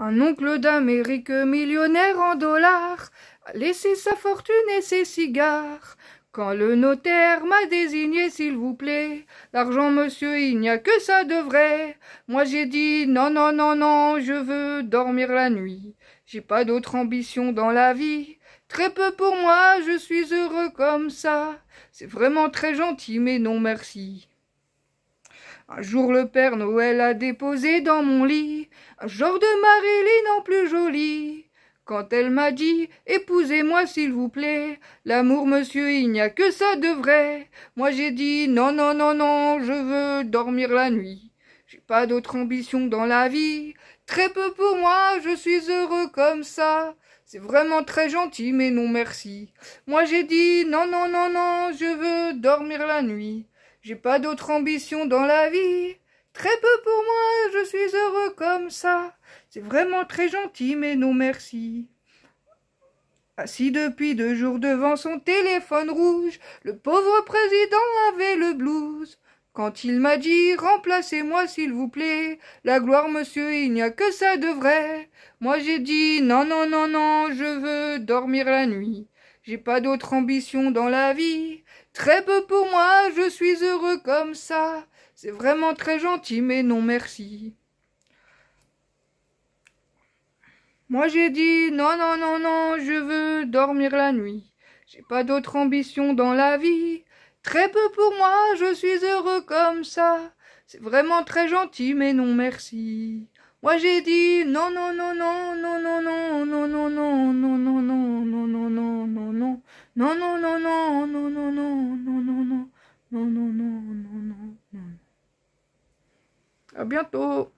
Un oncle d'Amérique millionnaire en dollars A laissé sa fortune et ses cigares. Quand le notaire m'a désigné, s'il vous plaît, l'argent, monsieur, il n'y a que ça de vrai. Moi, j'ai dit non, non, non, non, je veux dormir la nuit. J'ai pas d'autre ambition dans la vie. Très peu pour moi, je suis heureux comme ça. C'est vraiment très gentil, mais non merci. Un jour, le Père Noël a déposé dans mon lit genre de Marilyn en plus jolie. Quand elle m'a dit Épousez-moi s'il vous plaît, l'amour monsieur, il n'y a que ça de vrai. Moi j'ai dit Non, non, non, non, je veux dormir la nuit. J'ai pas d'autre ambition dans la vie, très peu pour moi, je suis heureux comme ça. C'est vraiment très gentil, mais non merci. Moi j'ai dit non, non, non, non, je veux dormir la nuit. J'ai pas d'autre ambition dans la vie. Très peu pour moi, je suis heureux comme ça. C'est vraiment très gentil, mais non merci. Assis depuis deux jours devant son téléphone rouge, le pauvre président avait le blues. Quand il m'a dit remplacez-moi s'il vous plaît, la gloire monsieur, il n'y a que ça de vrai. Moi j'ai dit non non non non, je veux dormir la nuit. J'ai pas d'autre ambition dans la vie. Très peu pour moi, je suis heureux comme ça. C'est vraiment très gentil, mais non merci. Moi j'ai dit non, non, non, non, je veux dormir la nuit. J'ai pas d'autre ambition dans la vie. Très peu pour moi, je suis heureux comme ça. C'est vraiment très gentil, mais non merci. Moi j'ai dit non, non, non, non, non, non, non, non, non, non, non, non, non, non, non, non, non, non, non, non, non, non, non, non, non, non. À bientôt